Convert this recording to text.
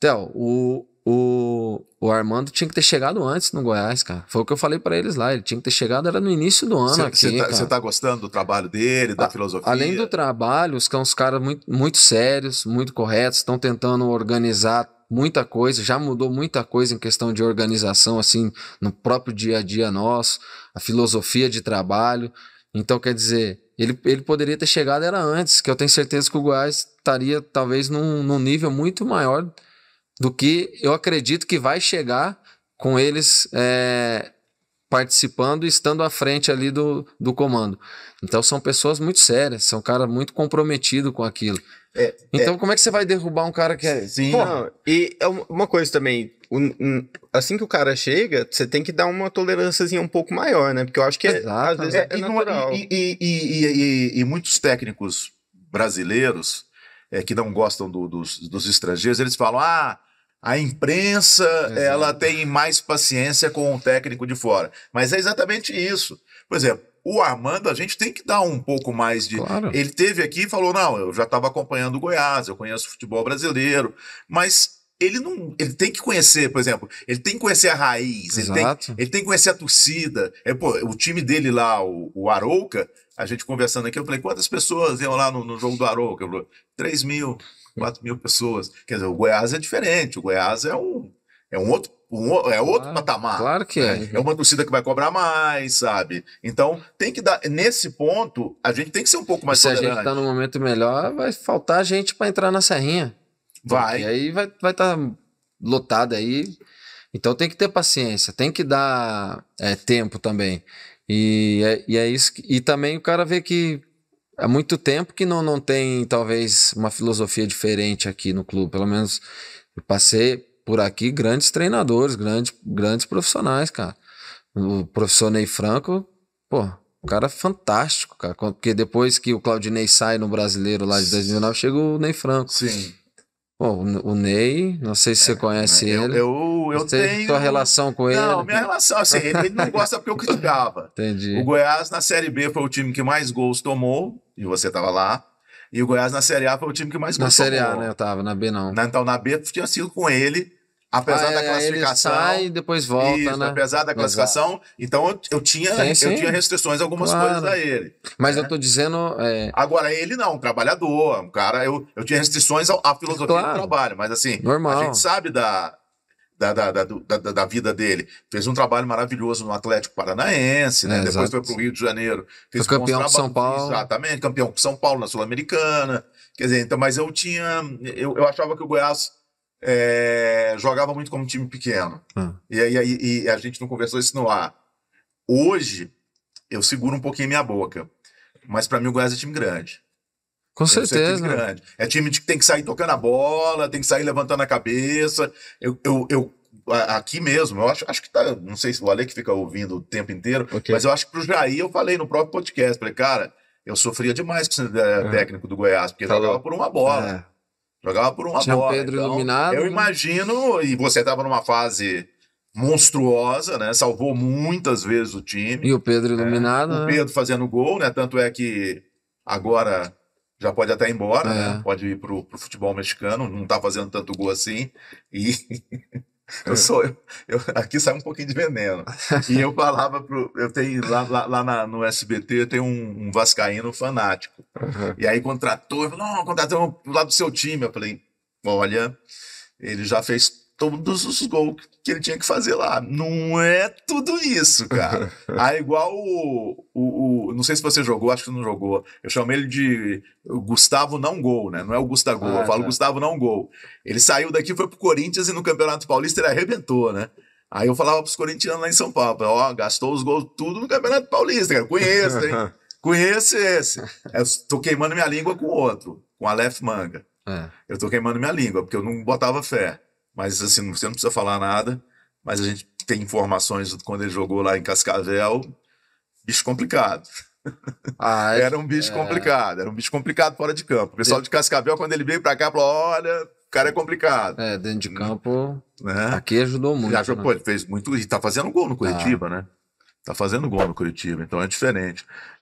Theo, o, o, o Armando tinha que ter chegado antes no Goiás, cara. Foi o que eu falei para eles lá. Ele tinha que ter chegado, era no início do ano cê, aqui. Você tá, tá, gostando do trabalho dele, da A, filosofia? Além do trabalho, os são uns caras muito, muito sérios, muito corretos, estão tentando organizar muita coisa, já mudou muita coisa em questão de organização, assim, no próprio dia a dia nosso, a filosofia de trabalho. Então, quer dizer, ele, ele poderia ter chegado era antes, que eu tenho certeza que o Goiás estaria talvez num, num nível muito maior do que eu acredito que vai chegar com eles é, participando e estando à frente ali do, do comando. Então são pessoas muito sérias, são caras cara muito comprometido com aquilo. É, então é, como é que você vai derrubar um cara que é... Sim, e é uma coisa também, assim que o cara chega, você tem que dar uma tolerânciazinha um pouco maior, né? Porque eu acho que Exato. É, às vezes é, é- natural. E, e, e, e, muitos técnicos brasileiros é, que não gostam do, dos, dos estrangeiros, eles falam, ah... A imprensa, eh, Exato. ela tem mais paciência com o técnico de fora. Mas é exatamente isso. Por exemplo, o Armando, a gente tem que dar um pouco mais de. Claro. Ele teve aqui e falou: não, eu já estava acompanhando o Goiás, eu conheço o futebol brasileiro, mas. Ele não. Ele tem que conhecer, por exemplo, ele tem que conhecer a raiz, ele tem, ele tem, que conhecer a torcida. É, pô, o time dele lá, o, o Arouca, a gente conversando aqui, eu falei, quantas pessoas iam lá no, no jogo do Arouca? Eu falei, 3 mil. 4 mil pessoas. Quer dizer, o Goiás é diferente, o Goiás é um, é um outro um, é outro claro, patamar. Claro que é. Né? É uma torcida que vai cobrar mais, sabe? Então, tem que dar. Nesse ponto, a gente tem que ser um pouco mais e Se tolerante. a gente está num momento melhor, vai faltar gente para entrar na Serrinha. Vai. E aí vai estar vai tá lotado aí. Então tem que ter paciência, tem que dar é, tempo também. E é, e é isso. Que, e também o cara vê que há muito tempo que não, não tem, talvez, uma filosofia diferente aqui no clube. Pelo menos eu passei por aqui grandes treinadores, grandes, grandes profissionais, cara. O professor Ney Franco, pô, um cara fantástico, cara. Porque depois que o Claudinei sai no brasileiro lá de 2009, chega o Ney Franco. Sim. Bom, o Ney, não sei se você é, conhece eu, ele. Eu, eu você, tenho. Sua relação com não, ele? Não, minha relação, assim, ele, ele não gosta porque eu criticava. Entendi. O Goiás na Série B foi o time que mais gols tomou e você estava lá. E o Goiás na Série A foi o time que mais Na Série A, né? Eu tava, na B não. Na, então, na B tinha sido com ele, apesar ah, da é, classificação. Ele sai e depois volta, isso, né? Apesar da classificação. Exato. Então eu, eu tinha, sim, sim. eu tinha restrições algumas claro. coisas a ele. Mas né? eu tô dizendo. É... Agora, ele não, um trabalhador, um cara. Eu, eu tinha restrições à filosofia claro. do trabalho, mas assim, Normal. a gente sabe da, da, da, da, da, vida dele. Fez um trabalho maravilhoso no Atlético Paranaense, né? É, Depois foi para o Rio de Janeiro. Fez foi campeão com São Paulo. Exatamente, campeão com São Paulo na Sul-Americana. Quer dizer, então, mas eu tinha. Eu, eu achava que o Goiás é, jogava muito como um time pequeno. Hum. E, e, e a gente não conversou isso no ar. Hoje, eu seguro um pouquinho minha boca. Mas para mim o Goiás é time grande. Com certeza. É, grande. é time que tem que sair tocando a bola, tem que sair levantando a cabeça. Eu, eu, eu aqui mesmo, eu acho, acho que tá. Não sei se o Ale que fica ouvindo o tempo inteiro, okay. mas eu acho que pro Jair eu falei no próprio podcast. Falei, cara, eu sofria demais com o é, é. técnico do Goiás, porque jogava por uma bola. É. Jogava por uma Tinha bola. Pedro então, iluminado. Eu né? imagino, e você estava numa fase monstruosa, né? Salvou muitas vezes o time. E o Pedro é. iluminado. É, o né? Pedro fazendo gol, né? Tanto é que agora já pode até ir embora, né? é. né? Pode ir pro, pro futebol mexicano, não tá fazendo tanto gol assim. E eu é. sou. Eu, eu, aqui sai um pouquinho de veneno. E eu falava pro. Eu tenho lá, lá, lá na, no SBT tem um, um Vascaíno fanático. Uhum. E aí contratou, eu falei, não, contratou lá do seu time. Eu falei, olha, ele já fez todos os gols que ele tinha que fazer lá. Não é tudo isso, cara. Aí, ah, igual o, o, o, Não sei se você jogou, acho que não jogou. Eu chamei ele de Gustavo não gol, né? Não é o Gustavo ah, Gol. eu falo é. Gustavo não gol. Ele saiu daqui, foi pro Corinthians e no Campeonato Paulista ele arrebentou, né? Aí eu falava pros corintianos lá em São Paulo, ó, oh, gastou os gols tudo no Campeonato Paulista, cara. Conheço, hein? Conheço esse. Eu tô queimando minha língua com outro, com Aleph Manga. É. Eu tô queimando minha língua, porque eu não botava fé. Mas assim, você não precisa falar nada, mas a gente tem informações de quando ele jogou lá em Cascavel, bicho complicado. Ah, é era um bicho é... complicado, era um bicho complicado fora de campo. O pessoal de Cascavel, quando ele veio pra cá, falou: olha, o cara é complicado. É, dentro de campo, né? aqui ajudou muito. Já, né? pô, ele fez muito, e tá fazendo gol no tá. Curitiba, né? Tá fazendo gol no Curitiba, então é diferente.